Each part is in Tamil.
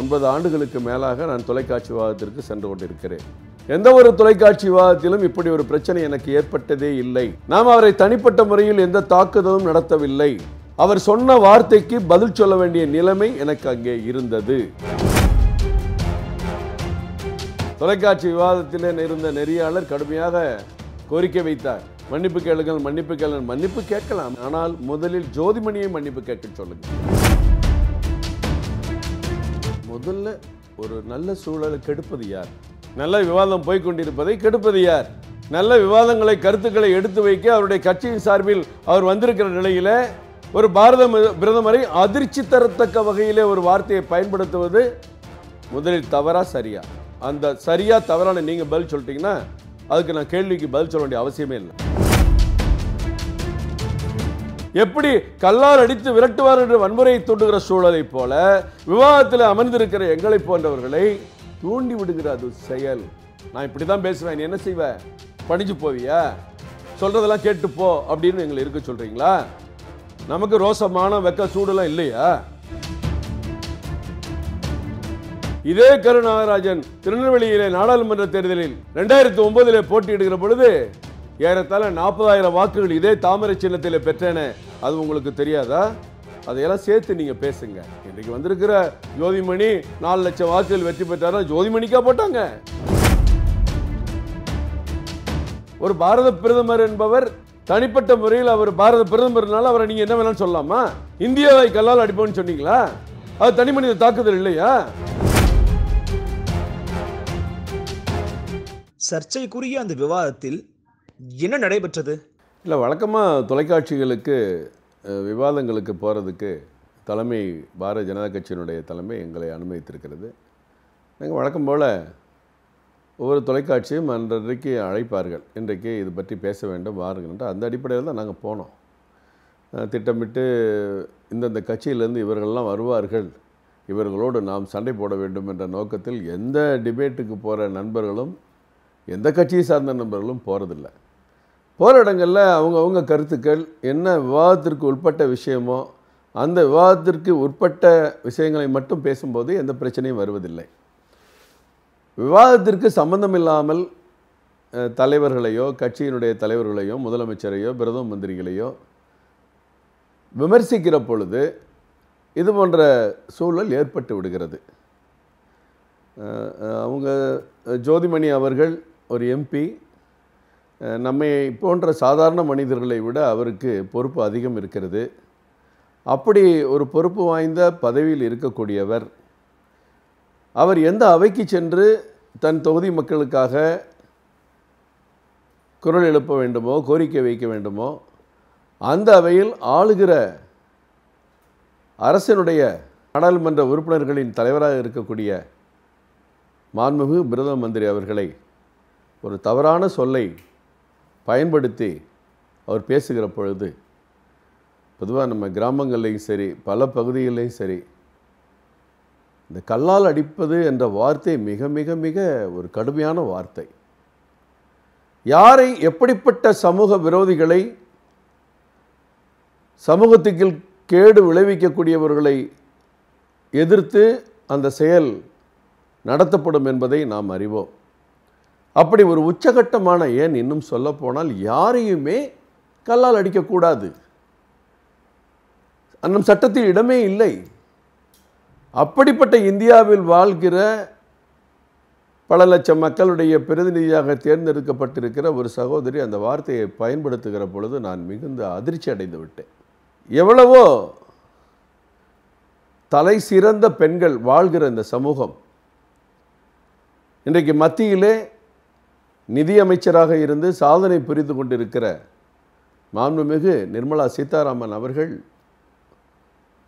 ஒன்பது ஆண்டுகளுக்கு மேலாக நான் தொலைக்காட்சி விவாதத்திற்கு சென்று கொண்டிருக்கிறேன் எந்த ஒரு தொலைக்காட்சி விவாதத்திலும் இப்படி ஒரு பிரச்சனை எனக்கு ஏற்பட்டதே இல்லை நாம் அவரை தனிப்பட்ட முறையில் எந்த தாக்குதலும் நடத்தவில்லை அவர் சொன்ன வார்த்தைக்கு பதில் சொல்ல வேண்டிய நிலைமை எனக்கு அங்கே இருந்தது தொலைக்காட்சி விவாதத்திலே இருந்த நெறியாளர் கடுமையாக கோரிக்கை வைத்தார் மன்னிப்பு கேளுங்கள் மன்னிப்பு கேளுங்கள் மன்னிப்பு கேட்கலாம் ஆனால் முதலில் ஜோதிமணியை மன்னிப்பு கேட்க சொல்லுங்கள் முதல்ல ஒரு நல்ல சூழலை கெடுப்பது யார் நல்ல விவாதம் போய்கொண்டிருப்பதை கெடுப்பது யார் நல்ல விவாதங்களை கருத்துக்களை எடுத்து வைக்க அவருடைய கட்சியின் சார்பில் அவர் வந்திருக்கிற நிலையில் ஒரு பாரத பிரதமரை அதிர்ச்சி தரத்தக்க வகையிலே ஒரு வார்த்தையை பயன்படுத்துவது முதலில் தவறா சரியா அந்த சரியா தவறான நீங்கள் பதில் சொல்லிட்டீங்கன்னா அதுக்கு நான் கேள்விக்கு பதில் சொல்ல வேண்டிய அவசியமே இல்லை எப்படி கல்லால் அடித்து விரட்டுவார் என்று வன்முறையை தூண்டுகிற சூழலை போல விவாதத்தில் அமர்ந்திருக்கிற எங்களை போன்றவர்களை தூண்டி விடுகிற அது செயல் நான் இப்படி தான் பேசுவேன் நீ என்ன செய்வ படிஞ்சு போவியா சொல்றதெல்லாம் கேட்டு போ அப்படின்னு எங்களை இருக்க சொல்றீங்களா நமக்கு ரோசமான வெக்க சூடெல்லாம் இல்லையா இதே கருநாகராஜன் திருநெல்வேலியிலே நாடாளுமன்ற தேர்தலில் இரண்டாயிரத்தி ஒன்பதிலே போட்டியிடுகிற பொழுது ஏறத்தாழ நாற்பதாயிரம் வாக்குகள் இதே தாமரை சின்னத்தில் பெற்றேன அது உங்களுக்கு தெரியாதா அதையெல்லாம் சேர்த்து நீங்கள் பேசுங்க இன்றைக்கு வந்திருக்கிற ஜோதிமணி நாலு லட்சம் வாக்குகள் வெற்றி பெற்றாரா ஜோதிமணிக்கா போட்டாங்க ஒரு பாரத பிரதமர் என்பவர் தனிப்பட்ட முறையில் அவர் பாரத பிரதமர்னால அவரை நீங்கள் என்ன வேணாலும் சொல்லலாமா இந்தியாவை கல்லால் அடிப்போன்னு சொன்னீங்களா அது தனி மனித தாக்குதல் இல்லையா சர்ச்சைக்குரிய அந்த விவாதத்தில் என்ன நடைபெற்றது இல்லை வழக்கமாக தொலைக்காட்சிகளுக்கு விவாதங்களுக்கு போகிறதுக்கு தலைமை பாரதிய ஜனதா கட்சியினுடைய தலைமை எங்களை அனுமதித்திருக்கிறது நாங்கள் வழக்கம் போல் ஒவ்வொரு தொலைக்காட்சியும் அன்றைக்கு அழைப்பார்கள் இன்றைக்கு இது பற்றி பேச வேண்டும் வாருங்கள் என்று அந்த அடிப்படையில் தான் நாங்கள் போனோம் திட்டமிட்டு இந்தந்த கட்சியிலேருந்து இவர்கள்லாம் வருவார்கள் இவர்களோடு நாம் சண்டை போட வேண்டும் என்ற நோக்கத்தில் எந்த டிபேட்டுக்கு போகிற நண்பர்களும் எந்த கட்சியை சார்ந்த நண்பர்களும் போகிறதில்லை போகிற இடங்களில் அவங்கவுங்க கருத்துக்கள் என்ன விவாதத்திற்கு உட்பட்ட விஷயமோ அந்த விவாதத்திற்கு உட்பட்ட விஷயங்களை மட்டும் பேசும்போது எந்த பிரச்சனையும் வருவதில்லை விவாதத்திற்கு சம்பந்தம் இல்லாமல் தலைவர்களையோ கட்சியினுடைய தலைவர்களையோ முதலமைச்சரையோ பிரதம மந்திரிகளையோ விமர்சிக்கிற பொழுது இது போன்ற சூழல் ஏற்பட்டு விடுகிறது அவங்க ஜோதிமணி அவர்கள் ஒரு எம்பி நம்மை போன்ற சாதாரண மனிதர்களை விட அவருக்கு பொறுப்பு அதிகம் இருக்கிறது அப்படி ஒரு பொறுப்பு வாய்ந்த பதவியில் இருக்கக்கூடியவர் அவர் எந்த அவைக்கு சென்று தன் தொகுதி மக்களுக்காக குரல் எழுப்ப வேண்டுமோ கோரிக்கை வைக்க வேண்டுமோ அந்த அவையில் ஆளுகிற அரசனுடைய நாடாளுமன்ற உறுப்பினர்களின் தலைவராக இருக்கக்கூடிய மாண்புமிகு பிரதம மந்திரி அவர்களை ஒரு தவறான சொல்லை பயன்படுத்தி அவர் பேசுகிற பொழுது பொதுவாக நம்ம கிராமங்கள்லேயும் சரி பல பகுதிகளிலையும் சரி இந்த கல்லால் அடிப்பது என்ற வார்த்தை மிக மிக மிக ஒரு கடுமையான வார்த்தை யாரை எப்படிப்பட்ட சமூக விரோதிகளை சமூகத்துக்கு கேடு விளைவிக்கக்கூடியவர்களை எதிர்த்து அந்த செயல் நடத்தப்படும் என்பதை நாம் அறிவோம் அப்படி ஒரு உச்சகட்டமான ஏன் இன்னும் சொல்லப்போனால் யாரையுமே கல்லால் அடிக்கக்கூடாது அன்னும் சட்டத்தில் இடமே இல்லை அப்படிப்பட்ட இந்தியாவில் வாழ்கிற பல லட்சம் மக்களுடைய பிரதிநிதியாக தேர்ந்தெடுக்கப்பட்டிருக்கிற ஒரு சகோதரி அந்த வார்த்தையை பயன்படுத்துகிற பொழுது நான் மிகுந்த அதிர்ச்சி அடைந்து விட்டேன் எவ்வளவோ தலை சிறந்த பெண்கள் வாழ்கிற இந்த சமூகம் இன்றைக்கு மத்தியிலே நிதியமைச்சராக இருந்து சாதனை புரிந்து கொண்டிருக்கிற மாண்புமிகு நிர்மலா சீதாராமன் அவர்கள்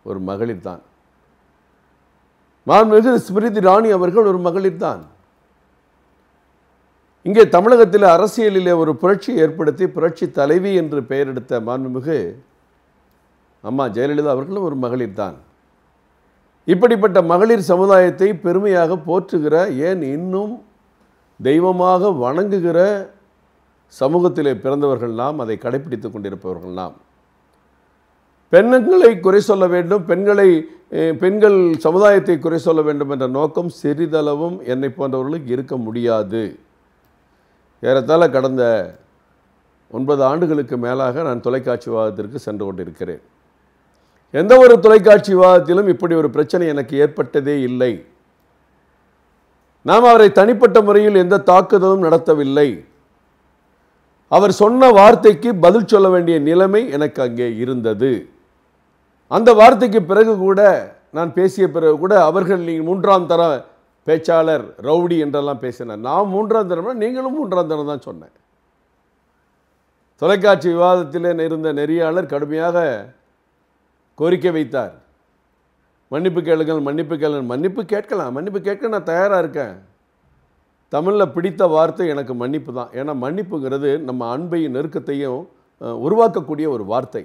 ஒரு மகளிர் தான் மாண்புமிகு ஸ்மிருதி ராணி அவர்கள் ஒரு மகளிர் தான் இங்கே தமிழகத்தில் அரசியலிலே ஒரு புரட்சி ஏற்படுத்தி புரட்சி தலைவி என்று பெயர் எடுத்த மாண்புமிகு அம்மா ஜெயலலிதா அவர்களும் ஒரு மகளிர் தான் இப்படிப்பட்ட மகளிர் சமுதாயத்தை பெருமையாக போற்றுகிற ஏன் இன்னும் தெய்வமாக வணங்குகிற சமூகத்திலே பிறந்தவர்கள் நாம் அதை கடைபிடித்து கொண்டிருப்பவர்கள் நாம் பெண்ணுங்களை குறை சொல்ல வேண்டும் பெண்களை பெண்கள் சமுதாயத்தை குறை சொல்ல வேண்டும் என்ற நோக்கம் சிறிதளவும் என்னை போன்றவர்களுக்கு இருக்க முடியாது ஏறத்தாழ கடந்த ஒன்பது ஆண்டுகளுக்கு மேலாக நான் தொலைக்காட்சி விவாதத்திற்கு சென்று கொண்டிருக்கிறேன் எந்த ஒரு தொலைக்காட்சி விவாதத்திலும் இப்படி ஒரு பிரச்சனை எனக்கு ஏற்பட்டதே இல்லை நாம் அவரை தனிப்பட்ட முறையில் எந்த தாக்குதலும் நடத்தவில்லை அவர் சொன்ன வார்த்தைக்கு பதில் சொல்ல வேண்டிய நிலைமை எனக்கு அங்கே இருந்தது அந்த வார்த்தைக்கு பிறகு கூட நான் பேசிய பிறகு கூட அவர்கள் நீங்கள் மூன்றாம் தர பேச்சாளர் ரவுடி என்றெல்லாம் பேசினார் நான் மூன்றாம் தரம்னா நீங்களும் மூன்றாம் தரம் தான் சொன்னேன் தொலைக்காட்சி விவாதத்தில் இருந்த நெறியாளர் கடுமையாக கோரிக்கை வைத்தார் மன்னிப்பு கேளுங்கள் மன்னிப்பு கேளுங்கள் மன்னிப்பு கேட்கலாம் மன்னிப்பு கேட்க நான் தயாராக இருக்கேன் தமிழில் பிடித்த வார்த்தை எனக்கு மன்னிப்பு தான் ஏன்னா மன்னிப்புங்கிறது நம்ம அன்பையும் நெருக்கத்தையும் உருவாக்கக்கூடிய ஒரு வார்த்தை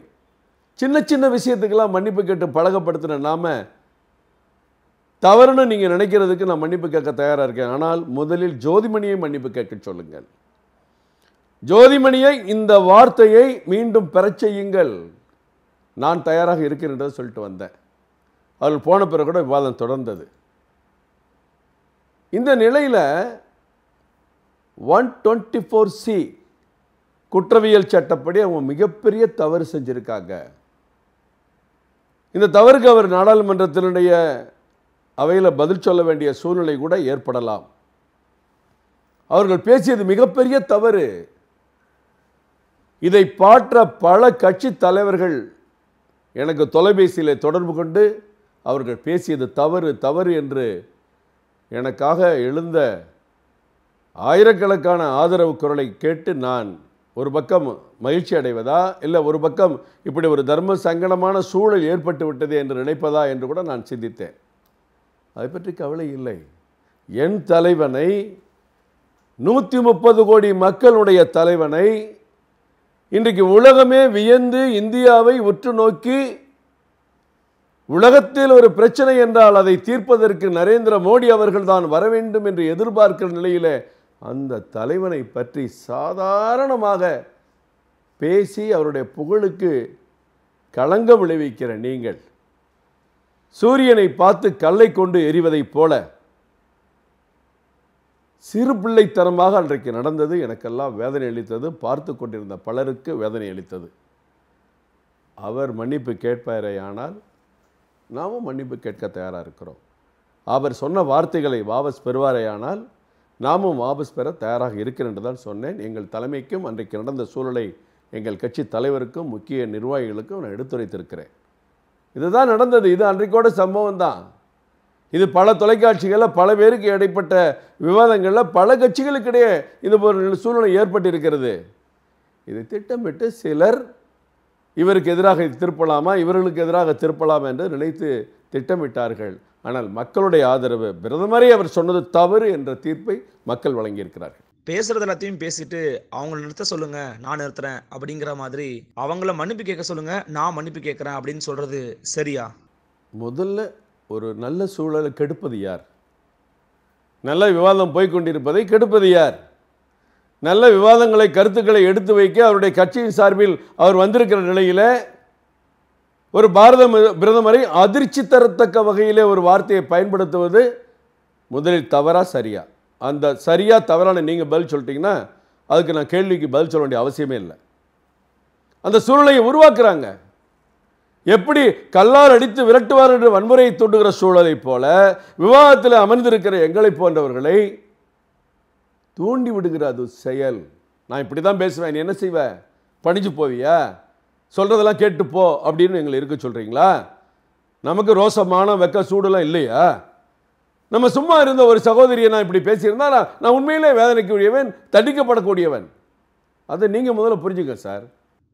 சின்ன சின்ன விஷயத்துக்கெல்லாம் மன்னிப்பு கேட்டு பழகப்படுத்தின நாம் தவறுன்னு நீங்கள் நினைக்கிறதுக்கு நான் மன்னிப்பு கேட்க தயாராக இருக்கேன் ஆனால் முதலில் ஜோதிமணியை மன்னிப்பு கேட்க சொல்லுங்கள் ஜோதிமணியை இந்த வார்த்தையை மீண்டும் பெறச் செய்யுங்கள் நான் தயாராக இருக்கின்றதை சொல்லிட்டு வந்தேன் அவர்கள் போன பிறகு கூட விவாதம் தொடர்ந்தது இந்த நிலையில் ஒன் டுவெண்ட்டி ஃபோர் சி குற்றவியல் சட்டப்படி அவங்க மிகப்பெரிய தவறு செஞ்சுருக்காங்க இந்த தவறுக்கு அவர் நாடாளுமன்றத்தினுடைய அவையில் பதில் சொல்ல வேண்டிய சூழ்நிலை கூட ஏற்படலாம் அவர்கள் பேசியது மிகப்பெரிய தவறு இதை பாற்ற பல கட்சி தலைவர்கள் எனக்கு தொலைபேசியில் தொடர்பு கொண்டு அவர்கள் பேசியது தவறு தவறு என்று எனக்காக எழுந்த ஆயிரக்கணக்கான ஆதரவு குரலை கேட்டு நான் ஒரு பக்கம் மகிழ்ச்சி அடைவதா இல்லை ஒரு பக்கம் இப்படி ஒரு தர்ம சங்கடமான சூழல் ஏற்பட்டு விட்டது என்று நினைப்பதா என்று கூட நான் சிந்தித்தேன் அதை பற்றி கவலை இல்லை என் தலைவனை நூற்றி முப்பது கோடி மக்களுடைய தலைவனை இன்றைக்கு உலகமே வியந்து இந்தியாவை உற்று நோக்கி உலகத்தில் ஒரு பிரச்சனை என்றால் அதை தீர்ப்பதற்கு நரேந்திர மோடி அவர்கள் தான் வர வேண்டும் என்று எதிர்பார்க்கிற நிலையில் அந்த தலைவனை பற்றி சாதாரணமாக பேசி அவருடைய புகழுக்கு களங்கம் விளைவிக்கிற நீங்கள் சூரியனை பார்த்து கல்லை கொண்டு எறிவதைப் போல சிறு பிள்ளைத்தனமாக அன்றைக்கு நடந்தது எனக்கெல்லாம் வேதனை அளித்தது பார்த்து கொண்டிருந்த பலருக்கு வேதனை அளித்தது அவர் மன்னிப்பு கேட்பாரே ஆனால் நாமும் மன்னிப்பு கேட்க தயாராக இருக்கிறோம் அவர் சொன்ன வார்த்தைகளை வாபஸ் பெறுவாரேயானால் நாமும் வாபஸ் பெற தயாராக இருக்கிறேன் தான் சொன்னேன் எங்கள் தலைமைக்கும் அன்றைக்கு நடந்த சூழலை எங்கள் கட்சி தலைவருக்கும் முக்கிய நிர்வாகிகளுக்கும் நான் எடுத்துரைத்திருக்கிறேன் இதுதான் நடந்தது இது அன்றைக்கோட சம்பவம் தான் இது பல தொலைக்காட்சிகளில் பல பேருக்கு இடைப்பட்ட விவாதங்களில் பல கட்சிகளுக்கிடையே இது ஒரு சூழ்நிலை ஏற்பட்டிருக்கிறது இதை திட்டமிட்டு சிலர் இவருக்கு எதிராக திருப்பலாமா இவர்களுக்கு எதிராக திருப்பலாமா என்று நினைத்து திட்டமிட்டார்கள் ஆனால் மக்களுடைய ஆதரவு பிரதமரே அவர் சொன்னது தவறு என்ற தீர்ப்பை மக்கள் வழங்கியிருக்கிறார்கள் பேசுறது எல்லாத்தையும் பேசிட்டு அவங்கள நிறுத்த சொல்லுங்க நான் நிறுத்துறேன் அப்படிங்கிற மாதிரி அவங்கள மன்னிப்பு கேட்க சொல்லுங்க நான் மன்னிப்பு கேட்குறேன் அப்படின்னு சொல்றது சரியா முதல்ல ஒரு நல்ல சூழலை கெடுப்பது யார் நல்ல விவாதம் போய்கொண்டிருப்பதை கெடுப்பது யார் நல்ல விவாதங்களை கருத்துக்களை எடுத்து வைக்க அவருடைய கட்சியின் சார்பில் அவர் வந்திருக்கிற நிலையில் ஒரு பாரத பிரதமரை அதிர்ச்சி தரத்தக்க வகையிலே ஒரு வார்த்தையை பயன்படுத்துவது முதலில் தவறாக சரியா அந்த சரியாக தவறான நீங்கள் பதில் சொல்லிட்டீங்கன்னா அதுக்கு நான் கேள்விக்கு பதில் சொல்ல வேண்டிய அவசியமே இல்லை அந்த சூழலை உருவாக்குறாங்க எப்படி கல்லால் அடித்து விரட்டுவார் என்று வன்முறையை தூண்டுகிற சூழலைப் போல விவாதத்தில் அமர்ந்திருக்கிற எங்களை போன்றவர்களை தூண்டி விடுகிற அது செயல் நான் இப்படி தான் பேசுவேன் நீ என்ன செய்வேன் பணிஞ்சு போவியா சொல்கிறதெல்லாம் கேட்டு போ அப்படின்னு எங்களை இருக்க சொல்கிறீங்களா நமக்கு ரோசமான வெக்க சூடெல்லாம் இல்லையா நம்ம சும்மா இருந்த ஒரு சகோதரியை நான் இப்படி பேசியிருந்தா நான் நான் உண்மையிலே வேதனைக்குரியவன் தண்டிக்கப்படக்கூடியவன் அதை நீங்கள் முதல்ல புரிஞ்சுக்க சார்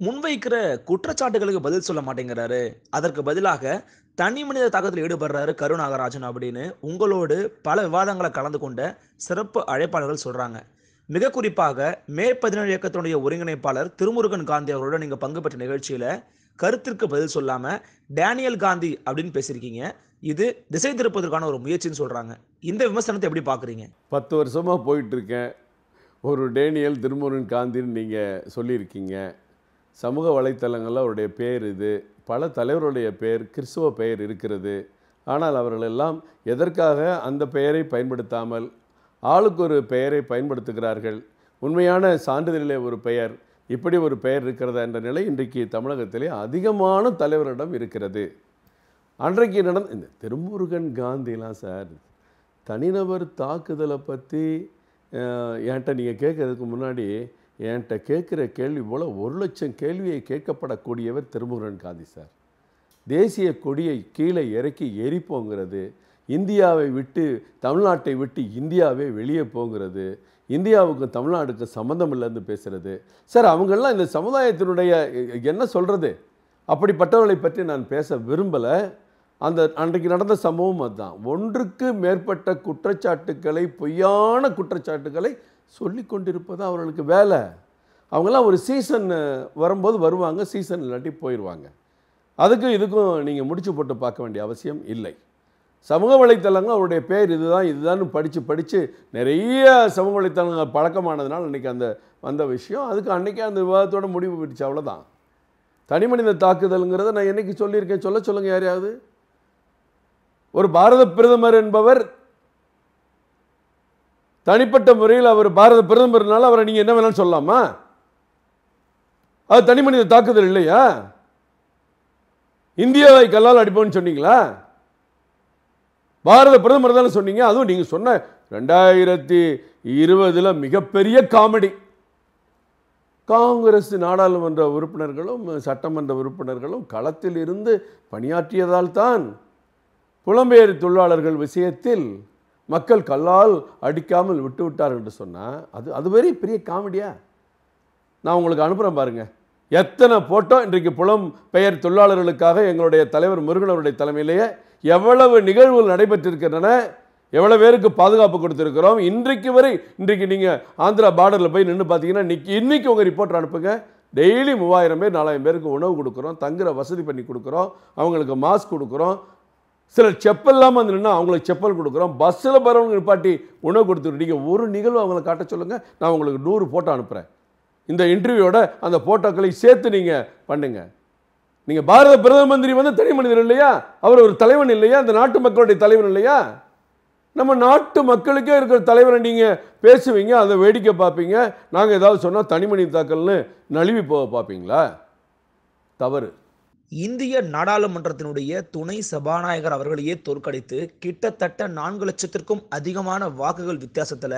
முன்வைக்கிற குற்றச்சாட்டுகளுக்கு பதில் சொல்ல மாட்டேங்கிறாரு அதற்கு பதிலாக தனி மனித தாக்கத்தில் ஈடுபடுறாரு கருநாகராஜன் அப்படின்னு உங்களோடு பல விவாதங்களை கலந்து கொண்ட சிறப்பு அழைப்பாளர்கள் சொல்றாங்க மிக குறிப்பாக மே பதினேழு இயக்கத்தினுடைய ஒருங்கிணைப்பாளர் திருமுருகன் காந்தி அவர்களோட நீங்க பங்கு பெற்ற நிகழ்ச்சியில கருத்திற்கு பதில் சொல்லாம டேனியல் காந்தி அப்படின்னு பேசியிருக்கீங்க இது திசை திருப்பதற்கான ஒரு முயற்சின்னு சொல்றாங்க இந்த விமர்சனத்தை எப்படி பாக்குறீங்க பத்து வருஷமா போயிட்டு இருக்கேன் ஒரு டேனியல் திருமுருகன் காந்தின்னு நீங்கள் சொல்லியிருக்கீங்க சமூக வலைத்தளங்களில் அவருடைய பெயர் இது பல தலைவருடைய பெயர் கிறிஸ்துவ பெயர் இருக்கிறது ஆனால் அவர்களெல்லாம் எதற்காக அந்த பெயரை பயன்படுத்தாமல் ஆளுக்கு ஒரு பெயரை பயன்படுத்துகிறார்கள் உண்மையான சான்றிதழிலே ஒரு பெயர் இப்படி ஒரு பெயர் இருக்கிறதா என்ற நிலை இன்றைக்கு தமிழகத்திலே அதிகமான தலைவரிடம் இருக்கிறது அன்றைக்கு நடந்த இந்த திருமுருகன் காந்திலாம் சார் தனிநபர் தாக்குதலை பற்றி என்கிட்ட நீங்கள் கேட்குறதுக்கு முன்னாடி என்கிட்ட கேட்குற கேள்வி போல் ஒரு லட்சம் கேள்வியை கேட்கப்படக்கூடியவர் திருமுருகன் காந்தி சார் தேசிய கொடியை கீழே இறக்கி எரிப்போங்கிறது இந்தியாவை விட்டு தமிழ்நாட்டை விட்டு இந்தியாவே வெளியே போங்கிறது இந்தியாவுக்கும் தமிழ்நாடுக்கும் சம்மந்தம் இல்லைன்னு பேசுகிறது சார் அவங்கெல்லாம் இந்த சமுதாயத்தினுடைய என்ன சொல்கிறது அப்படிப்பட்டவர்களை பற்றி நான் பேச விரும்பலை அந்த அன்றைக்கு நடந்த சம்பவம் அதுதான் ஒன்றுக்கு மேற்பட்ட குற்றச்சாட்டுக்களை பொய்யான குற்றச்சாட்டுக்களை சொல்லி கொண்டிருப்பது அவர்களுக்கு வேலை அவங்களாம் ஒரு சீசன் வரும்போது வருவாங்க சீசன் இல்லாட்டி போயிடுவாங்க அதுக்கும் இதுக்கும் நீங்கள் முடிச்சு போட்டு பார்க்க வேண்டிய அவசியம் இல்லை சமூக வலைத்தளங்கள் அவருடைய பேர் இதுதான் இதுதான் படித்து படித்து நிறைய சமூக வலைத்தளங்கள் பழக்கமானதுனால அன்றைக்கி அந்த வந்த விஷயம் அதுக்கு அன்றைக்கே அந்த விவாதத்தோட முடிவு பிடிச்சு அவ்வளோதான் தனி மனித தாக்குதலுங்கிறத நான் என்றைக்கு சொல்லியிருக்கேன் சொல்ல சொல்லுங்கள் யாரையாவது ஒரு பாரத பிரதமர் என்பவர் தனிப்பட்ட முறையில் அவர் பாரத பிரதமர்னால அவரை நீங்கள் என்ன வேணாலும் சொல்லலாமா அது தனி மனித தாக்குதல் இல்லையா இந்தியாவை கல்லால் அடிப்போம்னு சொன்னீங்களா பாரத பிரதமர் தானே சொன்னீங்க அதுவும் நீங்கள் சொன்ன ரெண்டாயிரத்தி இருபதில் மிகப்பெரிய காமெடி காங்கிரஸ் நாடாளுமன்ற உறுப்பினர்களும் சட்டமன்ற உறுப்பினர்களும் களத்தில் இருந்து பணியாற்றியதால் தான் புலம்பெயர் தொழிலாளர்கள் விஷயத்தில் மக்கள் கல்லால் அடிக்காமல் விட்டு விட்டார் என்று சொன்னால் அது அது வெரி பெரிய காமெடியா நான் உங்களுக்கு அனுப்புகிறேன் பாருங்கள் எத்தனை போட்டோ இன்றைக்கு புலம் பெயர் தொழிலாளர்களுக்காக எங்களுடைய தலைவர் முருகன் அவருடைய தலைமையிலேயே எவ்வளவு நிகழ்வுகள் நடைபெற்றிருக்கின்றன எவ்வளோ பேருக்கு பாதுகாப்பு கொடுத்துருக்கிறோம் இன்றைக்கு வரை இன்றைக்கு நீங்கள் ஆந்திரா பார்டரில் போய் நின்று பார்த்தீங்கன்னா இன்னைக்கு உங்கள் ரிப்போர்ட் அனுப்புங்க டெய்லி மூவாயிரம் பேர் நாலாயிரம் பேருக்கு உணவு கொடுக்குறோம் தங்குற வசதி பண்ணி கொடுக்குறோம் அவங்களுக்கு மாஸ்க் கொடுக்குறோம் சிலர் செப்பல் இல்லாமல் வந்து அவங்களுக்கு செப்பல் கொடுக்குறோம் பஸ்ஸில் பரவங்க நிப்பாட்டி உணவு கொடுத்துரு நீங்கள் ஒரு நிகழ்வு அவங்கள காட்ட சொல்லுங்கள் நான் உங்களுக்கு நூறு ஃபோட்டோ அனுப்புகிறேன் இந்த இன்டர்வியூவோட அந்த ஃபோட்டோக்களை சேர்த்து நீங்கள் பண்ணுங்கள் நீங்கள் பாரத பிரதம மந்திரி வந்து தனி மனிதர் இல்லையா அவர் ஒரு தலைவன் இல்லையா அந்த நாட்டு மக்களுடைய தலைவன் இல்லையா நம்ம நாட்டு மக்களுக்கே இருக்கிற தலைவரை நீங்கள் பேசுவீங்க அதை வேடிக்கை பார்ப்பீங்க நாங்கள் ஏதாவது சொன்னால் தனி மனித தாக்கல்னு நழுவி போக பார்ப்பீங்களா தவறு இந்திய நாடாளுமன்றத்தினுடைய துணை சபாநாயகர் அவர்களையே தோற்கடித்து கிட்டத்தட்ட நான்கு லட்சத்திற்கும் அதிகமான வாக்குகள் வித்தியாசத்தில்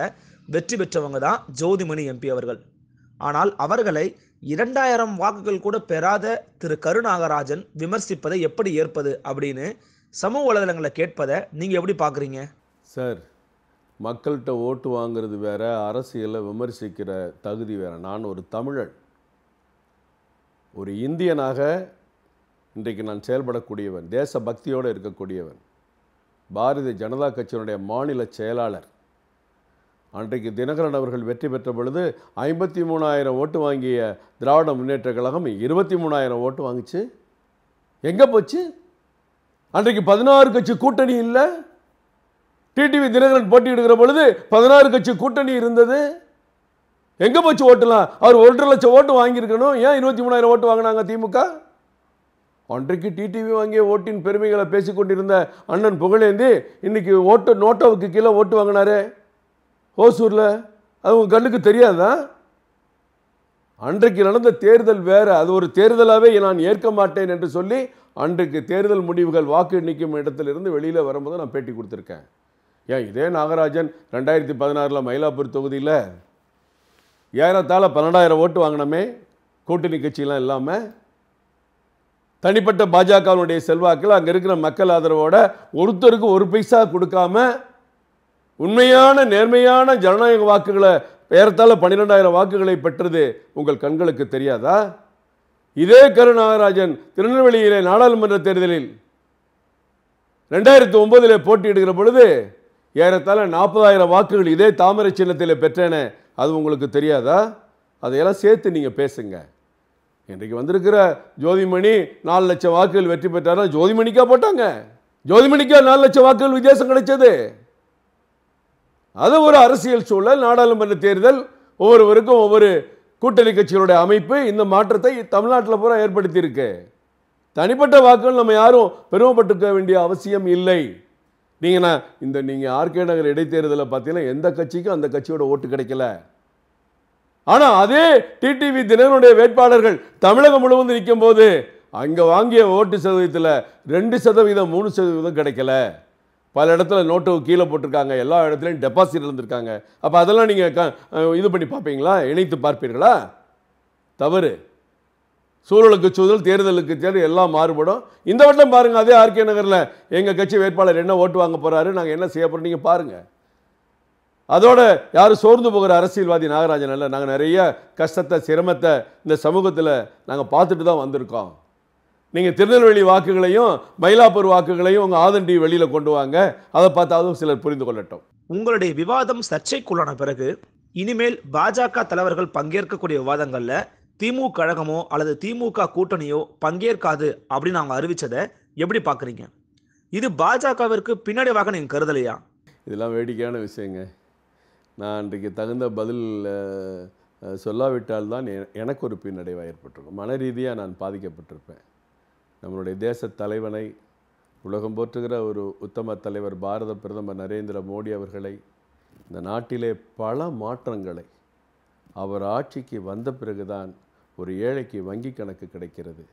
வெற்றி பெற்றவங்க தான் ஜோதிமணி எம்பி அவர்கள் ஆனால் அவர்களை இரண்டாயிரம் வாக்குகள் கூட பெறாத திரு கருநாகராஜன் விமர்சிப்பதை எப்படி ஏற்பது அப்படின்னு சமூக வலைதளங்களை கேட்பதை நீங்கள் எப்படி பார்க்குறீங்க சார் மக்கள்கிட்ட ஓட்டு வாங்குறது வேற அரசியலை விமர்சிக்கிற தகுதி வேற நான் ஒரு தமிழன் ஒரு இந்தியனாக இன்றைக்கு நான் செயல்படக்கூடியவன் தேச பக்தியோடு இருக்கக்கூடியவன் பாரதிய ஜனதா கட்சியினுடைய மாநில செயலாளர் அன்றைக்கு தினகரன் அவர்கள் வெற்றி பெற்ற பொழுது ஐம்பத்தி மூணாயிரம் ஓட்டு வாங்கிய திராவிட முன்னேற்ற கழகம் இருபத்தி மூணாயிரம் ஓட்டு வாங்கிச்சு எங்கே போச்சு அன்றைக்கு பதினாறு கட்சி கூட்டணி இல்லை டிடிவி தினகரன் போட்டியிடுகிற பொழுது பதினாறு கட்சி கூட்டணி இருந்தது எங்கே போச்சு ஓட்டுலாம் அவர் ஒன்றரை லட்சம் ஓட்டு வாங்கியிருக்கணும் ஏன் இருபத்தி மூணாயிரம் ஓட்டு வாங்கினாங்க திமுக அன்றைக்கு டிடிவி வாங்கிய ஓட்டின் பெருமைகளை பேசிக்கொண்டிருந்த அண்ணன் புகழேந்தி இன்றைக்கி ஓட்டு நோட்டோவுக்கு கீழே ஓட்டு வாங்கினாரே ஓசூரில் அது உங்கள் கண்ணுக்கு தெரியாதா அன்றைக்கு நடந்த தேர்தல் வேறு அது ஒரு தேர்தலாகவே நான் ஏற்க மாட்டேன் என்று சொல்லி அன்றைக்கு தேர்தல் முடிவுகள் வாக்கு எண்ணிக்கும் இடத்திலிருந்து வெளியில் வரும்போது நான் பேட்டி கொடுத்துருக்கேன் ஏன் இதே நாகராஜன் ரெண்டாயிரத்தி பதினாறில் மயிலாப்பூர் தொகுதியில் ஏறத்தால் பன்னெண்டாயிரம் ஓட்டு வாங்கினோமே கூட்டணி கட்சியெலாம் இல்லாமல் தனிப்பட்ட பாஜகவினுடைய செல்வாக்கில் அங்கே இருக்கிற மக்கள் ஆதரவோட ஒருத்தருக்கு ஒரு பைசா கொடுக்காம உண்மையான நேர்மையான ஜனநாயக வாக்குகளை ஏறத்தாழ பன்னிரெண்டாயிரம் வாக்குகளை பெற்றது உங்கள் கண்களுக்கு தெரியாதா இதே கருநாகராஜன் திருநெல்வேலியிலே நாடாளுமன்ற தேர்தலில் ரெண்டாயிரத்தி ஒன்பதில் போட்டியிடுகிற பொழுது ஏறத்தாழ நாற்பதாயிரம் வாக்குகள் இதே தாமரை சின்னத்தில் பெற்றேன அது உங்களுக்கு தெரியாதா அதையெல்லாம் சேர்த்து நீங்கள் பேசுங்கள் இன்றைக்கு வந்திருக்கிற ஜோதிமணி நாலு லட்சம் வாக்குகள் வெற்றி பெற்றாரா ஜோதிமணிக்கா போட்டாங்க ஜோதிமணிக்கா நாலு லட்சம் வாக்குகள் வித்தியாசம் கிடைச்சது அது ஒரு அரசியல் சூழல் நாடாளுமன்ற தேர்தல் ஒவ்வொருவருக்கும் ஒவ்வொரு கூட்டணி கட்சிகளுடைய அமைப்பு இந்த மாற்றத்தை தமிழ்நாட்டில் பூரா ஏற்படுத்தியிருக்கு தனிப்பட்ட வாக்குகள் நம்ம யாரும் பெருமைப்பட்டுக்க வேண்டிய அவசியம் இல்லை நீங்கள் இந்த நீங்கள் ஆர்கே நகர் இடைத்தேர்தலை பார்த்தீங்கன்னா எந்த கட்சிக்கும் அந்த கட்சியோட ஓட்டு கிடைக்கல ஆனால் அதே டிடிவி தினனுடைய வேட்பாளர்கள் தமிழகம் முழுவதும் நிற்கும் போது அங்கே வாங்கிய ஓட்டு சதவீதத்தில் ரெண்டு சதவீதம் மூணு சதவீதம் கிடைக்கல பல இடத்துல நோட்டு கீழே போட்டிருக்காங்க எல்லா இடத்துலையும் டெபாசிட் இருந்திருக்காங்க அப்போ அதெல்லாம் நீங்கள் இது பண்ணி பார்ப்பீங்களா இணைத்து பார்ப்பீர்களா தவறு சூழலுக்கு சூழல் தேர்தலுக்கு தேர்தல் எல்லாம் மாறுபடும் இந்த வட்டம் பாருங்கள் அதே ஆர்கே நகரில் எங்கள் கட்சி வேட்பாளர் என்ன ஓட்டு வாங்க போகிறாரு நாங்கள் என்ன செய்ய போகிறோம் நீங்கள் பாருங்கள் அதோட யாரும் சோர்ந்து போகிற அரசியல்வாதி நாகராஜன் அல்ல நாங்கள் நிறைய கஷ்டத்தை சிரமத்தை இந்த சமூகத்தில் நாங்கள் பார்த்துட்டு தான் வந்திருக்கோம் நீங்கள் திருநெல்வேலி வாக்குகளையும் மயிலாப்பூர் வாக்குகளையும் உங்கள் ஆதண்டி வெளியில் கொண்டு வாங்க அதை பார்த்தாலும் சிலர் புரிந்து கொள்ளட்டும் உங்களுடைய விவாதம் சர்ச்சைக்குள்ளான பிறகு இனிமேல் பாஜக தலைவர்கள் பங்கேற்கக்கூடிய விவாதங்களில் திமுக கழகமோ அல்லது திமுக கூட்டணியோ பங்கேற்காது அப்படின்னு அவங்க அறிவித்ததை எப்படி பார்க்குறீங்க இது பாஜகவிற்கு பின்னாடி நீங்கள் கருதலையா இதெல்லாம் வேடிக்கையான விஷயங்க நான் இன்றைக்கு தகுந்த பதில் சொல்லாவிட்டால் தான் எனக்கு ஒரு பின்னடைவாக ஏற்பட்டிருக்கும் மன ரீதியாக நான் பாதிக்கப்பட்டிருப்பேன் நம்மளுடைய தேச தலைவனை உலகம் போற்றுகிற ஒரு உத்தம தலைவர் பாரத பிரதமர் நரேந்திர மோடி அவர்களை இந்த நாட்டிலே பல மாற்றங்களை அவர் ஆட்சிக்கு வந்த பிறகுதான் ஒரு ஏழைக்கு வங்கி கணக்கு கிடைக்கிறது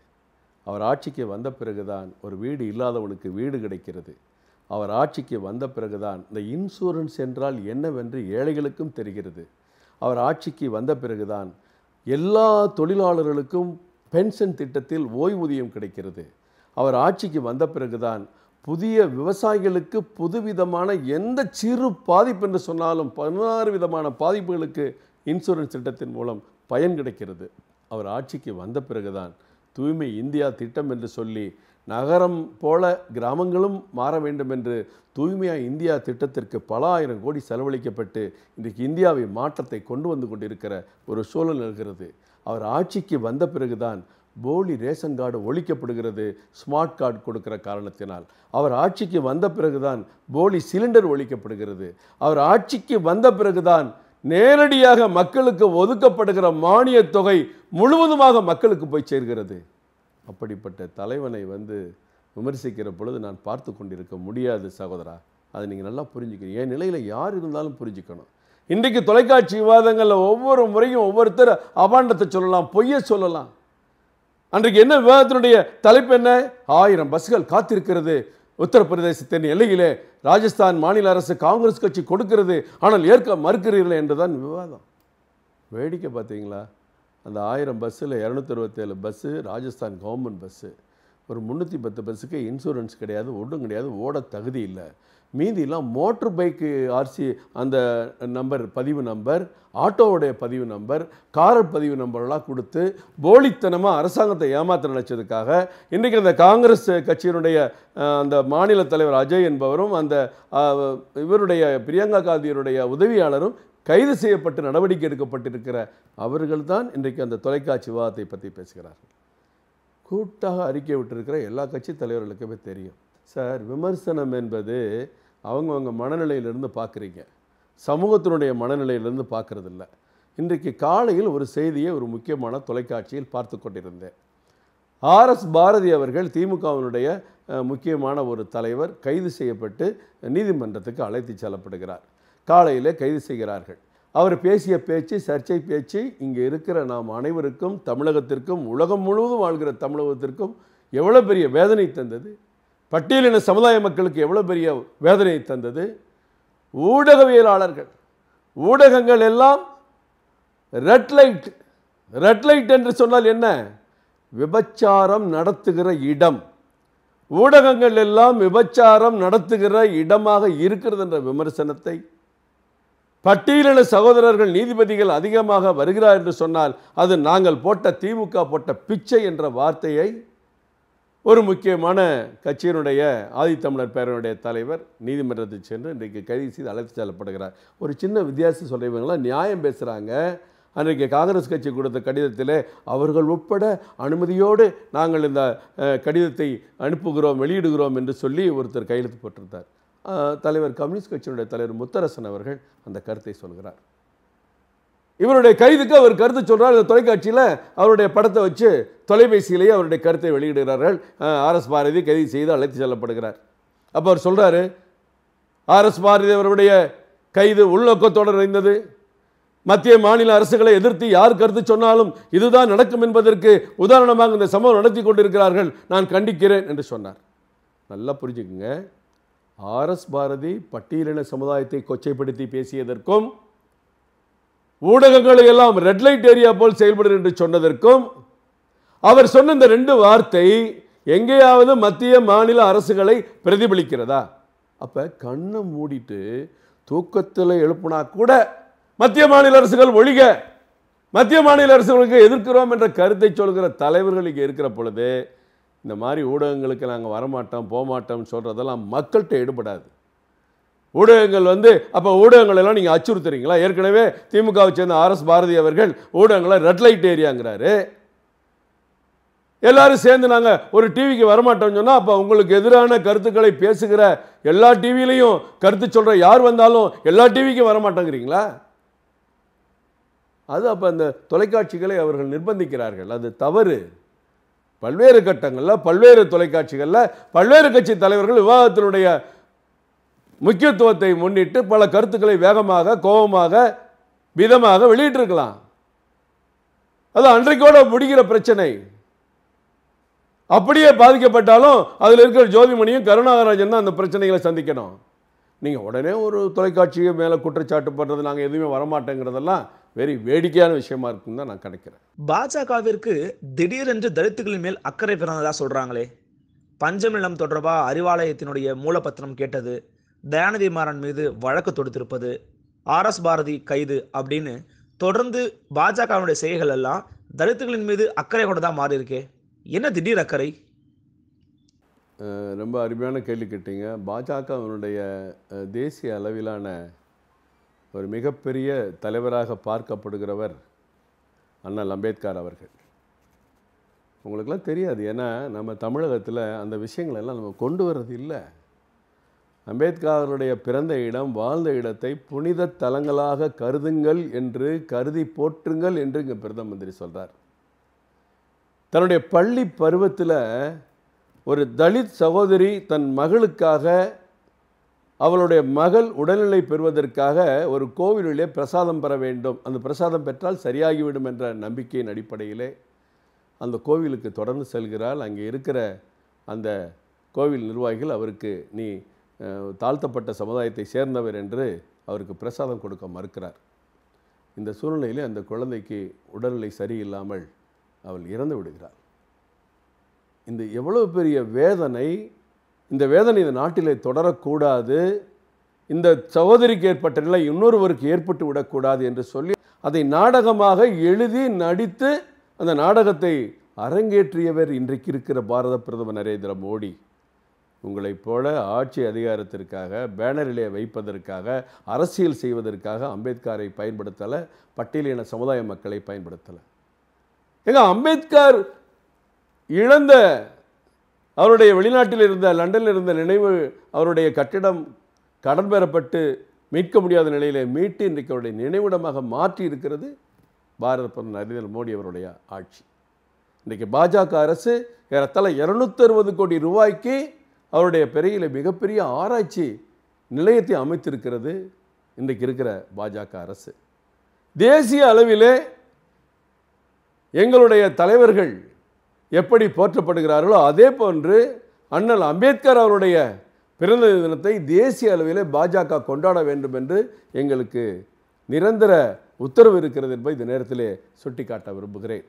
அவர் ஆட்சிக்கு வந்த பிறகுதான் ஒரு வீடு இல்லாதவனுக்கு வீடு கிடைக்கிறது அவர் ஆட்சிக்கு வந்த பிறகுதான் இந்த இன்சூரன்ஸ் என்றால் என்னவென்று ஏழைகளுக்கும் தெரிகிறது அவர் ஆட்சிக்கு வந்த பிறகுதான் எல்லா தொழிலாளர்களுக்கும் பென்ஷன் திட்டத்தில் ஓய்வூதியம் கிடைக்கிறது அவர் ஆட்சிக்கு வந்த பிறகுதான் புதிய விவசாயிகளுக்கு புதுவிதமான எந்த சிறு பாதிப்பு என்று சொன்னாலும் பதினாறு விதமான பாதிப்புகளுக்கு இன்சூரன்ஸ் திட்டத்தின் மூலம் பயன் கிடைக்கிறது அவர் ஆட்சிக்கு வந்த பிறகுதான் தூய்மை இந்தியா திட்டம் என்று சொல்லி நகரம் போல கிராமங்களும் மாற வேண்டும் என்று தூய்மையாக இந்தியா திட்டத்திற்கு பல ஆயிரம் கோடி செலவழிக்கப்பட்டு இன்றைக்கு இந்தியாவை மாற்றத்தை கொண்டு வந்து கொண்டிருக்கிற ஒரு சூழல் இருக்கிறது அவர் ஆட்சிக்கு வந்த பிறகுதான் போலி ரேஷன் கார்டு ஒழிக்கப்படுகிறது ஸ்மார்ட் கார்டு கொடுக்கிற காரணத்தினால் அவர் ஆட்சிக்கு வந்த பிறகுதான் போலி சிலிண்டர் ஒழிக்கப்படுகிறது அவர் ஆட்சிக்கு வந்த பிறகுதான் நேரடியாக மக்களுக்கு ஒதுக்கப்படுகிற மானியத் தொகை முழுவதுமாக மக்களுக்கு போய் சேர்கிறது அப்படிப்பட்ட தலைவனை வந்து விமர்சிக்கிற பொழுது நான் பார்த்து கொண்டிருக்க முடியாது சகோதரா அதை நீங்கள் நல்லா புரிஞ்சுக்கணும் என் நிலையில் யார் இருந்தாலும் புரிஞ்சுக்கணும் இன்றைக்கு தொலைக்காட்சி விவாதங்களில் ஒவ்வொரு முறையும் ஒவ்வொருத்தர் அபாண்டத்தை சொல்லலாம் பொய்ய சொல்லலாம் அன்றைக்கு என்ன விவாதத்தினுடைய தலைப்பு என்ன ஆயிரம் பஸ்கள் காத்திருக்கிறது உத்தரப்பிரதேசத்தின் எல்லையிலே ராஜஸ்தான் மாநில அரசு காங்கிரஸ் கட்சி கொடுக்கிறது ஆனால் ஏற்க மறுக்கிறீர்கள் என்றுதான் விவாதம் வேடிக்கை பார்த்தீங்களா அந்த ஆயிரம் பஸ்ஸில் இரநூத்தி அறுபத்தேழு பஸ்ஸு ராஜஸ்தான் கவர்மெண்ட் பஸ்ஸு ஒரு முந்நூற்றி பத்து பஸ்ஸுக்கு இன்சூரன்ஸ் கிடையாது ஒன்றும் கிடையாது ஓட தகுதி இல்லை மீதிலாம் மோட்ரு பைக்கு ஆர்சி அந்த நம்பர் பதிவு நம்பர் ஆட்டோவுடைய பதிவு நம்பர் கார் பதிவு நம்பர்லாம் கொடுத்து போலித்தனமாக அரசாங்கத்தை ஏமாற்ற நினச்சதுக்காக இன்றைக்கு அந்த காங்கிரஸ் கட்சியினுடைய அந்த மாநில தலைவர் அஜய் என்பவரும் அந்த இவருடைய பிரியங்கா காந்தியருடைய உதவியாளரும் கைது செய்யப்பட்டு நடவடிக்கை எடுக்கப்பட்டிருக்கிற அவர்கள் தான் இன்றைக்கு அந்த தொலைக்காட்சி விவாதத்தை பற்றி பேசுகிறார்கள் கூட்டாக அறிக்கை விட்டிருக்கிற எல்லா கட்சி தலைவர்களுக்குமே தெரியும் சார் விமர்சனம் என்பது அவங்கவுங்க மனநிலையிலிருந்து பார்க்குறீங்க சமூகத்தினுடைய மனநிலையிலிருந்து பார்க்குறதில்ல இன்றைக்கு காலையில் ஒரு செய்தியை ஒரு முக்கியமான தொலைக்காட்சியில் பார்த்து கொண்டிருந்தேன் ஆர்எஸ் பாரதி அவர்கள் திமுகவினுடைய முக்கியமான ஒரு தலைவர் கைது செய்யப்பட்டு நீதிமன்றத்துக்கு அழைத்து செல்லப்படுகிறார் காலையில் கைது செய்கிறார்கள் அவர் பேசிய பேச்சு சர்ச்சை பேச்சு இங்கே இருக்கிற நாம் அனைவருக்கும் தமிழகத்திற்கும் உலகம் முழுவதும் வாழ்கிற தமிழகத்திற்கும் எவ்வளோ பெரிய வேதனை தந்தது பட்டியலின சமுதாய மக்களுக்கு எவ்வளோ பெரிய வேதனை தந்தது ஊடகவியலாளர்கள் ஊடகங்கள் எல்லாம் ரெட் லைட் ரெட் லைட் என்று சொன்னால் என்ன விபச்சாரம் நடத்துகிற இடம் ஊடகங்கள் எல்லாம் விபச்சாரம் நடத்துகிற இடமாக இருக்கிறது என்ற விமர்சனத்தை பட்டியலின சகோதரர்கள் நீதிபதிகள் அதிகமாக வருகிறார் என்று சொன்னால் அது நாங்கள் போட்ட திமுக போட்ட பிச்சை என்ற வார்த்தையை ஒரு முக்கியமான கட்சியினுடைய ஆதித்தமிழர் பேரனுடைய தலைவர் நீதிமன்றத்தில் சென்று இன்றைக்கு கைது செய்து அழைத்து செல்லப்படுகிறார் ஒரு சின்ன வித்தியாசம் சொல்கிறவங்களாம் நியாயம் பேசுகிறாங்க அன்றைக்கு காங்கிரஸ் கட்சி கொடுத்த கடிதத்தில் அவர்கள் உட்பட அனுமதியோடு நாங்கள் இந்த கடிதத்தை அனுப்புகிறோம் வெளியிடுகிறோம் என்று சொல்லி ஒருத்தர் கையெழுத்து போட்டிருந்தார் தலைவர் கம்யூனிஸ்ட் கட்சியினுடைய தலைவர் முத்தரசன் அவர்கள் அந்த கருத்தை சொல்கிறார் இவருடைய கைதுக்கு அவர் கருத்து சொல்கிறார் இந்த தொலைக்காட்சியில் அவருடைய படத்தை வச்சு தொலைபேசியிலேயே அவருடைய கருத்தை வெளியிடுகிறார்கள் ஆர்எஸ் பாரதி கைது செய்து அழைத்து செல்லப்படுகிறார் அப்போ அவர் சொல்கிறாரு ஆர்எஸ் பாரதி அவருடைய கைது உள்நோக்கத்தோடு நிறைந்தது மத்திய மாநில அரசுகளை எதிர்த்து யார் கருத்து சொன்னாலும் இதுதான் நடக்கும் என்பதற்கு உதாரணமாக இந்த சம்பவம் நடத்தி கொண்டிருக்கிறார்கள் நான் கண்டிக்கிறேன் என்று சொன்னார் நல்லா புரிஞ்சுக்குங்க ஆர்எஸ் பாரதி பட்டியலின சமுதாயத்தை கொச்சைப்படுத்தி பேசியதற்கும் ஊடகங்களை எல்லாம் ரெட் லைட் ஏரியா போல் செயல்படும் என்று சொன்னதற்கும் அவர் சொன்ன இந்த ரெண்டு வார்த்தை எங்கேயாவது மத்திய மாநில அரசுகளை பிரதிபலிக்கிறதா அப்போ கண்ணை மூடிட்டு தூக்கத்தில் எழுப்புனா கூட மத்திய மாநில அரசுகள் ஒழிக மத்திய மாநில அரசுகளுக்கு எதிர்க்கிறோம் என்ற கருத்தை சொல்கிற தலைவர்கள் இங்கே இருக்கிற பொழுது இந்த மாதிரி ஊடகங்களுக்கு நாங்கள் வரமாட்டோம் போகமாட்டோம்னு சொல்கிறதெல்லாம் மக்கள்கிட்ட ஈடுபடாது ஊடகங்கள் வந்து அப்போ ஊடகங்கள் எல்லாம் நீங்கள் அச்சுறுத்துறீங்களா ஏற்கனவே திமுகவை சேர்ந்த ஆர்எஸ் பாரதி அவர்கள் ஊடகங்களை ரெட் லைட் ஏரியாங்கிறாரு எல்லாரும் சேர்ந்து நாங்கள் ஒரு டிவிக்கு வரமாட்டோம்னு சொன்னால் அப்போ உங்களுக்கு எதிரான கருத்துக்களை பேசுகிற எல்லா டிவிலையும் கருத்து சொல்கிற யார் வந்தாலும் எல்லா டிவிக்கும் வரமாட்டேங்கிறீங்களா அது அப்போ அந்த தொலைக்காட்சிகளை அவர்கள் நிர்பந்திக்கிறார்கள் அது தவறு பல்வேறு கட்டங்களில் பல்வேறு தொலைக்காட்சிகளில் பல்வேறு கட்சி தலைவர்கள் விவாதத்தினுடைய முக்கியத்துவத்தை முன்னிட்டு பல கருத்துக்களை வேகமாக கோபமாக விதமாக வெளியிட்டிருக்கலாம் அது அன்றைக்கோட முடிகிற பிரச்சனை அப்படியே பாதிக்கப்பட்டாலும் அதில் இருக்கிற ஜோதிமணியும் கருணாகராஜன் தான் அந்த பிரச்சனைகளை சந்திக்கணும் நீங்கள் உடனே ஒரு தொலைக்காட்சியை மேலே குற்றச்சாட்டு பண்ணுறது நாங்கள் எதுவுமே வரமாட்டேங்கிறதெல்லாம் வெரி வேடிக்கையான விஷயமா இருக்குன்னு தான் நான் கணக்கிறேன் பாஜகவிற்கு திடீரென்று தலித்துகளின் மேல் அக்கறை பிறந்ததாக சொல்கிறாங்களே பஞ்சமிலம் தொடர்பாக அறிவாலயத்தினுடைய மூலப்பத்திரம் கேட்டது தயானதி மாறன் மீது வழக்கு தொடுத்திருப்பது ஆர்எஸ் பாரதி கைது அப்படின்னு தொடர்ந்து பாஜகவினுடைய செயல்கள் எல்லாம் தலித்துகளின் மீது அக்கறை தான் மாறி இருக்கே என்ன திடீர் அக்கறை ரொம்ப அருமையான கேள்வி கேட்டீங்க பாஜகவினுடைய தேசிய அளவிலான ஒரு மிகப்பெரிய தலைவராக பார்க்கப்படுகிறவர் அண்ணல் அம்பேத்கர் அவர்கள் உங்களுக்கெல்லாம் தெரியாது ஏன்னா நம்ம தமிழகத்தில் அந்த விஷயங்களெல்லாம் நம்ம கொண்டு வர்றது இல்லை அம்பேத்கருடைய பிறந்த இடம் வாழ்ந்த இடத்தை புனித தலங்களாக கருதுங்கள் என்று கருதி போற்றுங்கள் என்று இங்கே பிரதம மந்திரி சொல்கிறார் தன்னுடைய பள்ளி பருவத்தில் ஒரு தலித் சகோதரி தன் மகளுக்காக அவளுடைய மகள் உடல்நிலை பெறுவதற்காக ஒரு கோவிலிலே பிரசாதம் பெற வேண்டும் அந்த பிரசாதம் பெற்றால் சரியாகிவிடும் என்ற நம்பிக்கையின் அடிப்படையிலே அந்த கோவிலுக்கு தொடர்ந்து செல்கிறாள் அங்கே இருக்கிற அந்த கோவில் நிர்வாகிகள் அவருக்கு நீ தாழ்த்தப்பட்ட சமுதாயத்தை சேர்ந்தவர் என்று அவருக்கு பிரசாதம் கொடுக்க மறுக்கிறார் இந்த சூழ்நிலையில் அந்த குழந்தைக்கு உடல்நிலை சரியில்லாமல் அவள் இறந்து விடுகிறாள் இந்த எவ்வளோ பெரிய வேதனை இந்த வேதனை இந்த நாட்டிலே தொடரக்கூடாது இந்த சகோதரிக்கு ஏற்பட்ட நிலை இன்னொருவருக்கு ஏற்பட்டு விடக்கூடாது என்று சொல்லி அதை நாடகமாக எழுதி நடித்து அந்த நாடகத்தை அரங்கேற்றியவர் இன்றைக்கு இருக்கிற பாரத பிரதமர் நரேந்திர மோடி உங்களைப் போல ஆட்சி அதிகாரத்திற்காக பேனரிலே வைப்பதற்காக அரசியல் செய்வதற்காக அம்பேத்கரை பயன்படுத்தலை பட்டியலின சமுதாய மக்களை பயன்படுத்தலை எங்க அம்பேத்கர் இழந்த அவருடைய வெளிநாட்டில் இருந்த லண்டனில் இருந்த நினைவு அவருடைய கட்டிடம் கடன் பெறப்பட்டு மீட்க முடியாத நிலையில் மீட்டு இன்றைக்கு அவருடைய நினைவிடமாக மாற்றி இருக்கிறது பாரத பிரதமர் நரேந்திர மோடி அவருடைய ஆட்சி இன்றைக்கு பாஜக அரசு ஏறத்தாழ இரநூத்தி அறுபது கோடி ரூபாய்க்கு அவருடைய பெரையில் மிகப்பெரிய ஆராய்ச்சி நிலையத்தை அமைத்திருக்கிறது இன்றைக்கு இருக்கிற பாஜக அரசு தேசிய அளவிலே எங்களுடைய தலைவர்கள் எப்படி போற்றப்படுகிறார்களோ அதே போன்று அண்ணல் அம்பேத்கர் அவருடைய பிறந்த தினத்தை தேசிய அளவில் பாஜக கொண்டாட வேண்டும் என்று எங்களுக்கு நிரந்தர உத்தரவு இருக்கிறது என்பதை இந்த நேரத்திலே சுட்டிக்காட்ட விரும்புகிறேன்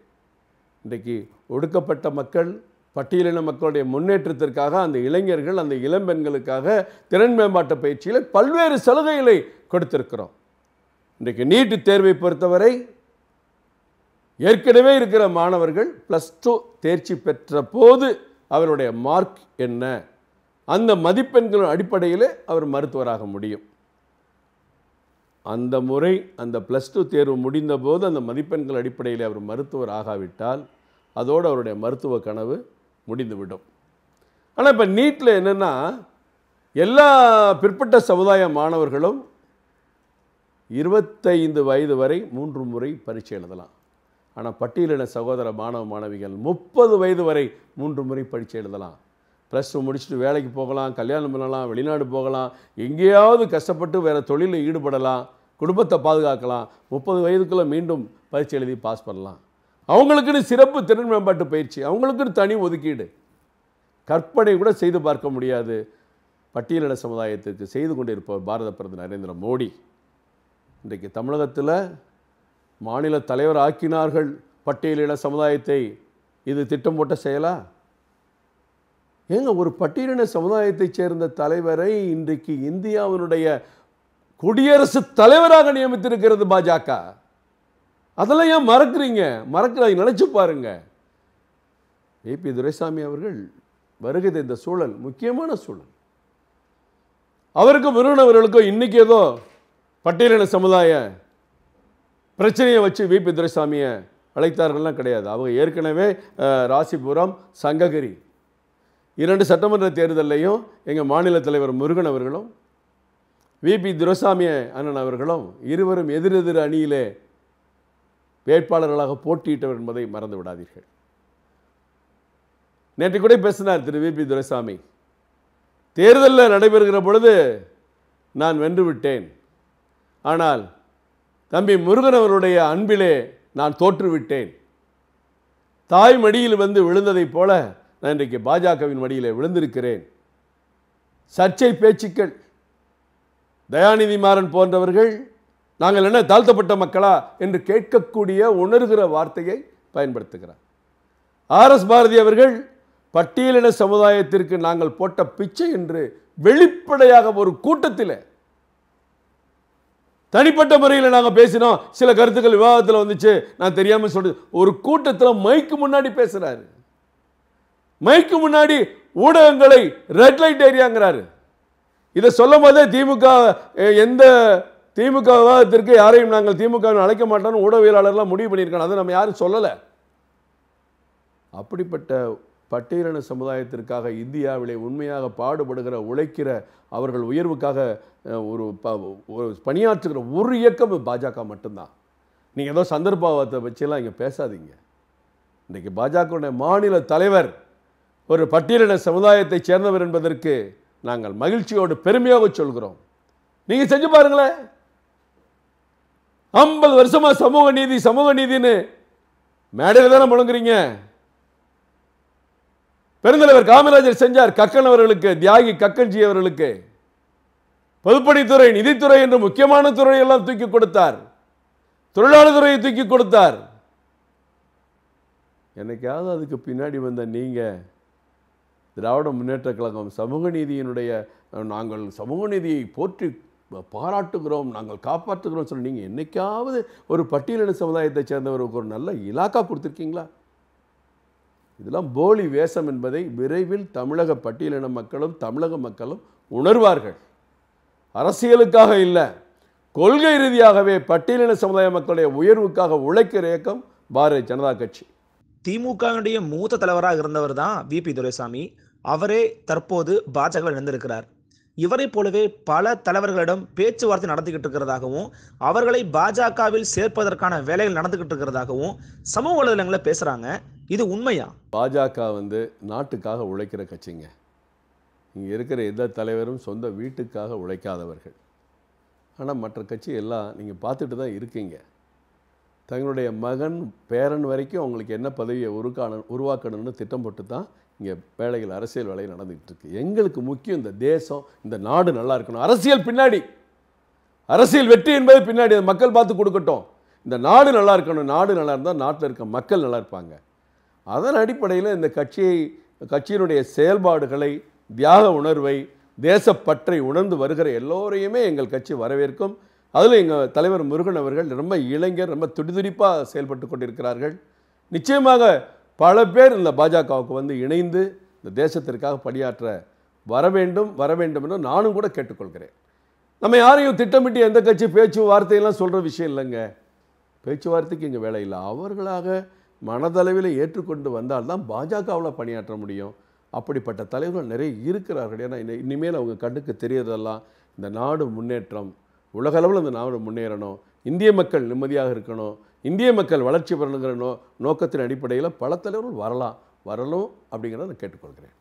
இன்றைக்கு ஒடுக்கப்பட்ட மக்கள் பட்டியலின மக்களுடைய முன்னேற்றத்திற்காக அந்த இளைஞர்கள் அந்த இளம்பெண்களுக்காக திறன் மேம்பாட்டு பயிற்சியில் பல்வேறு சலுகைகளை கொடுத்திருக்கிறோம் இன்றைக்கு நீட்டு தேர்வை பொறுத்தவரை ஏற்கனவே இருக்கிற மாணவர்கள் ப்ளஸ் டூ தேர்ச்சி பெற்ற போது அவருடைய மார்க் என்ன அந்த மதிப்பெண்களின் அடிப்படையில் அவர் மருத்துவராக முடியும் அந்த முறை அந்த ப்ளஸ் டூ தேர்வு முடிந்தபோது அந்த மதிப்பெண்கள் அடிப்படையில் அவர் மருத்துவர் ஆகாவிட்டால் அதோடு அவருடைய மருத்துவ கனவு முடிந்துவிடும் ஆனால் இப்போ நீட்டில் என்னென்னா எல்லா பிற்பட்ட சமுதாய மாணவர்களும் இருபத்தைந்து வயது வரை மூன்று முறை பரீட்சை எழுதலாம் ஆனால் பட்டியலின சகோதர மாணவ மாணவிகள் முப்பது வயது வரை மூன்று முறை படித்து எழுதலாம் ப்ளஸ் டூ முடிச்சுட்டு வேலைக்கு போகலாம் கல்யாணம் பண்ணலாம் வெளிநாடு போகலாம் எங்கேயாவது கஷ்டப்பட்டு வேறு தொழிலில் ஈடுபடலாம் குடும்பத்தை பாதுகாக்கலாம் முப்பது வயதுக்குள்ளே மீண்டும் பரீட்சை எழுதி பாஸ் பண்ணலாம் அவங்களுக்குன்னு சிறப்பு திறன் மேம்பாட்டு பயிற்சி அவங்களுக்குன்னு தனி ஒதுக்கீடு கற்பனை கூட செய்து பார்க்க முடியாது பட்டியலின சமுதாயத்திற்கு செய்து கொண்டிருப்பவர் பாரத பிரதமர் நரேந்திர மோடி இன்றைக்கு தமிழகத்தில் மாநில தலைவர் ஆக்கினார்கள் பட்டியலின சமுதாயத்தை இது திட்டம் போட்ட செயலா ஏங்க ஒரு பட்டியலின சமுதாயத்தைச் சேர்ந்த தலைவரை இன்றைக்கு இந்தியாவினுடைய குடியரசு தலைவராக நியமித்திருக்கிறது பாஜக அதெல்லாம் ஏன் மறக்கிறீங்க மறக்கிறாங்க நினைச்சு பாருங்க ஏ பி துரைசாமி அவர்கள் வருகிறது இந்த சூழல் முக்கியமான சூழல் அவருக்கும் விருணவர்களுக்கும் இன்னைக்கு ஏதோ பட்டியலின சமுதாய பிரச்சனையை வச்சு வி பி துரைசாமியை அழைத்தார்கள்லாம் கிடையாது அவங்க ஏற்கனவே ராசிபுரம் சங்ககிரி இரண்டு சட்டமன்ற தேர்தலையும் எங்கள் மாநில தலைவர் முருகன் அவர்களும் வி பி துரசாமி அண்ணன் அவர்களும் இருவரும் எதிரெதிர் அணியிலே வேட்பாளர்களாக போட்டியிட்டவர் என்பதை மறந்து விடாதீர்கள் நேற்று கூட பேசினார் திரு வி பி துரைசாமி தேர்தலில் நடைபெறுகிற பொழுது நான் வென்றுவிட்டேன் ஆனால் தம்பி முருகன் அவருடைய அன்பிலே நான் தோற்றுவிட்டேன் தாய் மடியில் வந்து விழுந்ததைப் போல நான் இன்றைக்கு பாஜகவின் மடியிலே விழுந்திருக்கிறேன் சர்ச்சை பேச்சுக்கள் தயாநிதி மாறன் போன்றவர்கள் நாங்கள் என்ன தாழ்த்தப்பட்ட மக்களா என்று கேட்கக்கூடிய உணர்கிற வார்த்தையை பயன்படுத்துகிறார் ஆர் எஸ் பாரதி அவர்கள் பட்டியலின சமுதாயத்திற்கு நாங்கள் போட்ட பிச்சை என்று வெளிப்படையாக ஒரு கூட்டத்தில் தனிப்பட்ட முறையில் நாங்கள் பேசினோம் சில கருத்துக்கள் விவாதத்தில் வந்துச்சு நான் தெரியாமல் சொல்றது ஒரு கூட்டத்தில் மைக்கு முன்னாடி பேசுகிறாரு மைக்கு முன்னாடி ஊடகங்களை ரெட் லைட் ஏரியாங்கிறாரு இதை சொல்லும் போதே திமுக எந்த திமுக விவாதத்திற்கு யாரையும் நாங்கள் திமுக அழைக்க மாட்டோம்னு ஊடகவியலாளர்லாம் முடிவு பண்ணியிருக்காங்க அதை நம்ம யாரும் சொல்லலை அப்படிப்பட்ட பட்டியலின சமுதாயத்திற்காக இந்தியாவிலே உண்மையாக பாடுபடுகிற உழைக்கிற அவர்கள் உயர்வுக்காக ஒரு ப ஒரு பணியாற்றுகிற ஒரு இயக்கம் பாஜக மட்டும்தான் நீங்கள் ஏதோ சந்தர்ப்பத்தை வச்சுலாம் இங்கே பேசாதீங்க இன்றைக்கி பாஜகவுடைய மாநில தலைவர் ஒரு பட்டியலின சமுதாயத்தை சேர்ந்தவர் என்பதற்கு நாங்கள் மகிழ்ச்சியோடு பெருமையாக சொல்கிறோம் நீங்கள் செஞ்சு பாருங்களேன் ஐம்பது வருஷமாக சமூக நீதி சமூக நீதின்னு மேடையில் தானே முழங்குறீங்க பெருந்தலைவர் காமராஜர் செஞ்சார் கக்கன் அவர்களுக்கு தியாகி கக்கன்ஜி அவர்களுக்கு பொதுப்பணித்துறை நிதித்துறை என்று முக்கியமான துறையெல்லாம் தூக்கி கொடுத்தார் தொழிலாளர் துறையை தூக்கி கொடுத்தார் என்னைக்காவது அதுக்கு பின்னாடி வந்த நீங்கள் திராவிட முன்னேற்ற கழகம் சமூக நீதியினுடைய நாங்கள் சமூக நீதியை போற்றி பாராட்டுகிறோம் நாங்கள் காப்பாற்றுகிறோம் சொல்லி நீங்கள் என்றைக்காவது ஒரு பட்டியலின சமுதாயத்தை சேர்ந்தவருக்கு ஒரு நல்ல இலாக்கா கொடுத்துருக்கீங்களா இதெல்லாம் போலி வேஷம் என்பதை விரைவில் தமிழக பட்டியலின மக்களும் தமிழக மக்களும் உணர்வார்கள் அரசியலுக்காக இல்லை கொள்கை ரீதியாகவே பட்டியலின சமுதாய மக்களுடைய உயர்வுக்காக உழைக்கிற இயக்கம் பாரதிய ஜனதா கட்சி திமுகவினுடைய மூத்த தலைவராக இருந்தவர் தான் வி பி துரைசாமி அவரே தற்போது பாஜக இணைந்திருக்கிறார் இவரை போலவே பல தலைவர்களிடம் பேச்சுவார்த்தை நடத்திக்கிட்டு இருக்கிறதாகவும் அவர்களை பாஜகவில் சேர்ப்பதற்கான வேலைகள் நடந்துகிட்டு இருக்கிறதாகவும் சமூக வலைதளங்களில் பேசுகிறாங்க இது உண்மையா பாஜக வந்து நாட்டுக்காக உழைக்கிற கட்சிங்க இங்கே இருக்கிற எந்த தலைவரும் சொந்த வீட்டுக்காக உழைக்காதவர்கள் ஆனால் மற்ற கட்சி எல்லாம் நீங்கள் பார்த்துட்டு தான் இருக்கீங்க தங்களுடைய மகன் பேரன் வரைக்கும் அவங்களுக்கு என்ன பதவியை உருக்கான உருவாக்கணும்னு திட்டம் போட்டு தான் இங்கே வேலைகள் அரசியல் வேலை நடந்துகிட்டு இருக்கு எங்களுக்கு முக்கியம் இந்த தேசம் இந்த நாடு நல்லா இருக்கணும் அரசியல் பின்னாடி அரசியல் வெற்றி என்பது பின்னாடி மக்கள் பார்த்து கொடுக்கட்டும் இந்த நாடு நல்லா இருக்கணும் நாடு நல்லா இருந்தால் நாட்டில் இருக்க மக்கள் நல்லா இருப்பாங்க அதன் அடிப்படையில் இந்த கட்சியை கட்சியினுடைய செயல்பாடுகளை தியாக உணர்வை தேசப்பற்றை உணர்ந்து வருகிற எல்லோரையுமே எங்கள் கட்சி வரவேற்கும் அதில் எங்கள் தலைவர் முருகன் அவர்கள் ரொம்ப இளைஞர் ரொம்ப துடிதுடிப்பாக செயல்பட்டு கொண்டிருக்கிறார்கள் நிச்சயமாக பல பேர் இந்த பாஜகவுக்கு வந்து இணைந்து இந்த தேசத்திற்காக பணியாற்ற வர வேண்டும் வர வேண்டும் என்று நானும் கூட கேட்டுக்கொள்கிறேன் நம்ம யாரையும் திட்டமிட்டு எந்த கட்சி பேச்சு வார்த்தையெல்லாம் சொல்கிற விஷயம் இல்லைங்க பேச்சுவார்த்தைக்கு இங்கே வேலை இல்லை அவர்களாக மனதளவில் ஏற்றுக்கொண்டு வந்தால் தான் பாஜகவில் பணியாற்ற முடியும் அப்படிப்பட்ட தலைவர்கள் நிறைய இருக்கிறார்கள் ஏன்னா இனிமேல் அவங்க கண்ணுக்கு தெரியறதெல்லாம் இந்த நாடு முன்னேற்றம் உலகளவில் இந்த நாடு முன்னேறணும் இந்திய மக்கள் நிம்மதியாக இருக்கணும் இந்திய மக்கள் வளர்ச்சி பெறணுங்கிற நோ நோக்கத்தின் அடிப்படையில் பல தலைவர்கள் வரலாம் வரணும் அப்படிங்கிறத நான் கேட்டுக்கொள்கிறேன்